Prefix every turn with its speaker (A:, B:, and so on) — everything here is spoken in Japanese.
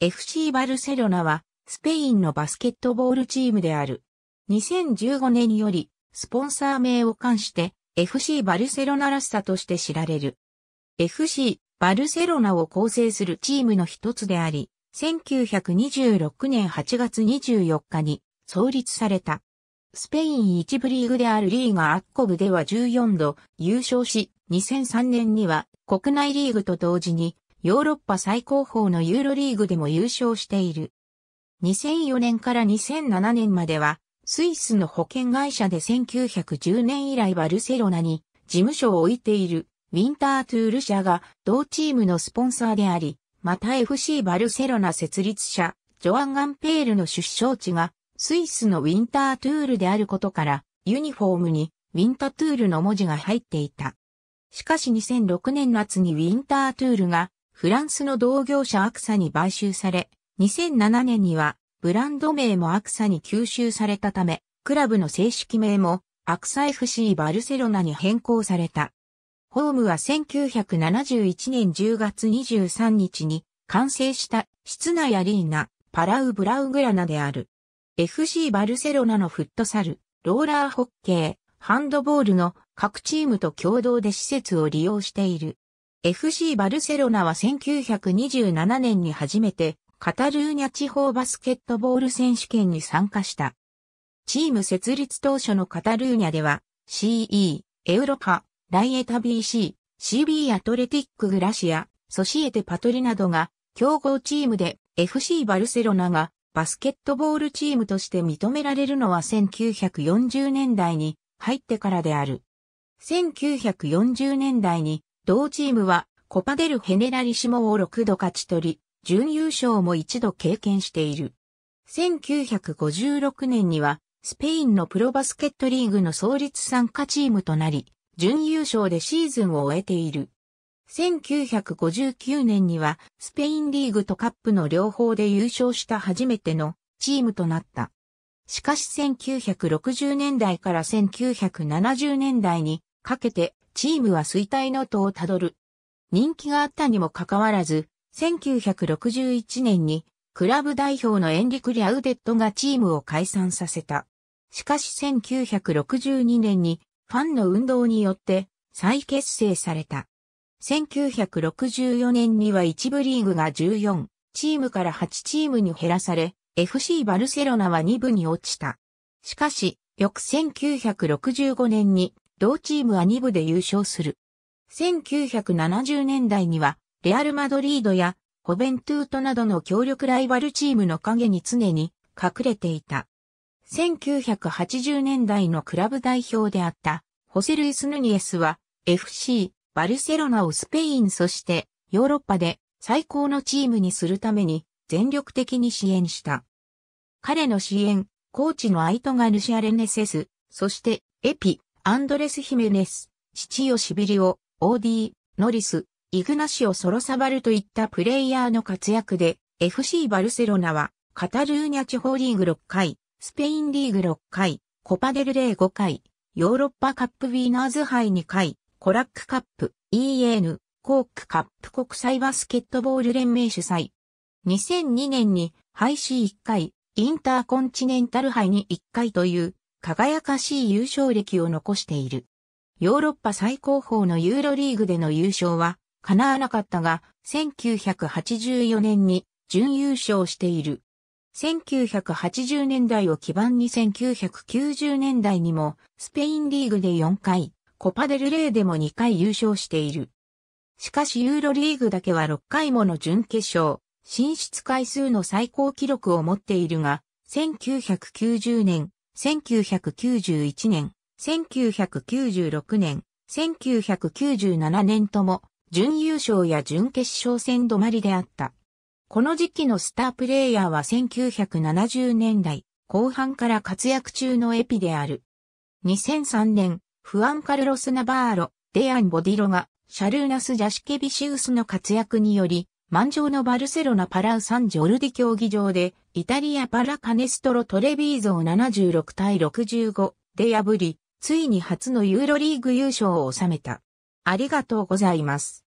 A: FC バルセロナは、スペインのバスケットボールチームである。2015年より、スポンサー名を冠して、FC バルセロナらしさとして知られる。FC バルセロナを構成するチームの一つであり、1926年8月24日に創立された。スペイン一部リーグであるリーガアッコブでは14度優勝し、2003年には国内リーグと同時にヨーロッパ最高峰のユーロリーグでも優勝している。2004年から2007年までは、スイスの保険会社で1910年以来バルセロナに事務所を置いているウィンタートゥール社が同チームのスポンサーであり、また FC バルセロナ設立者、ジョアン・ガンペールの出生地がスイスのウィンタートゥールであることから、ユニフォームにウィンタートゥールの文字が入っていた。しかし2006年夏にウィンタートゥールがフランスの同業者アクサに買収され、2007年にはブランド名もアクサに吸収されたため、クラブの正式名もアクサ FC バルセロナに変更された。ホームは1971年10月23日に完成した室内アリーナパラウブラウグラナである。FC バルセロナのフットサル、ローラーホッケー、ハンドボールの各チームと共同で施設を利用している。FC バルセロナは1927年に初めてカタルーニャ地方バスケットボール選手権に参加した。チーム設立当初のカタルーニャでは CE、エウロパ、ライエタ BC、CB アトレティックグラシア、ソシエテパトリなどが競合チームで FC バルセロナがバスケットボールチームとして認められるのは1940年代に入ってからである。1940年代に同チームはコパデル・ヘネラリシモを6度勝ち取り、準優勝も一度経験している。1956年には、スペインのプロバスケットリーグの創立参加チームとなり、準優勝でシーズンを終えている。1959年には、スペインリーグとカップの両方で優勝した初めてのチームとなった。しかし1960年代から1970年代にかけてチームは衰退の途をたどる。人気があったにもかかわらず、1961年にクラブ代表のエンリク・リアウデットがチームを解散させた。しかし1962年にファンの運動によって再結成された。1964年には一部リーグが14チームから8チームに減らされ、FC バルセロナは2部に落ちた。しかし、翌1965年に同チームは2部で優勝する。1970年代には、レアル・マドリードや、ホベントゥートなどの強力ライバルチームの影に常に隠れていた。1980年代のクラブ代表であった、ホセルイス・ヌニエスは、FC、バルセロナをスペインそしてヨーロッパで最高のチームにするために全力的に支援した。彼の支援、コーチのアイトガルシア・レネセス、そしてエピ、アンドレス・ヒメネス、父よシビリオ、オーディ、ノリス、イグナシオ・ソロサバルといったプレイヤーの活躍で、FC バルセロナは、カタルーニャ地方リーグ6回、スペインリーグ6回、コパデルレー5回、ヨーロッパカップウィーナーズ杯2回、コラックカップ、EN、コークカップ国際バスケットボール連盟主催。2002年に、廃止1回、インターコンチネンタル杯に1回という、輝かしい優勝歴を残している。ヨーロッパ最高峰のユーロリーグでの優勝は叶わなかったが、1984年に準優勝している。1980年代を基盤に1990年代にもスペインリーグで4回、コパデルレーでも2回優勝している。しかしユーロリーグだけは6回もの準決勝、進出回数の最高記録を持っているが、1990年、1991年、1996年、1997年とも、準優勝や準決勝戦止まりであった。この時期のスタープレイヤーは1970年代後半から活躍中のエピである。2003年、フアンカルロス・ナバーロ、デアン・ボディロが、シャルーナス・ジャシケビシウスの活躍により、満場のバルセロナパラウサンジョルディ競技場で、イタリアパラカネストロトレビーゾー76対65で破り、ついに初のユーロリーグ優勝を収めた。ありがとうございます。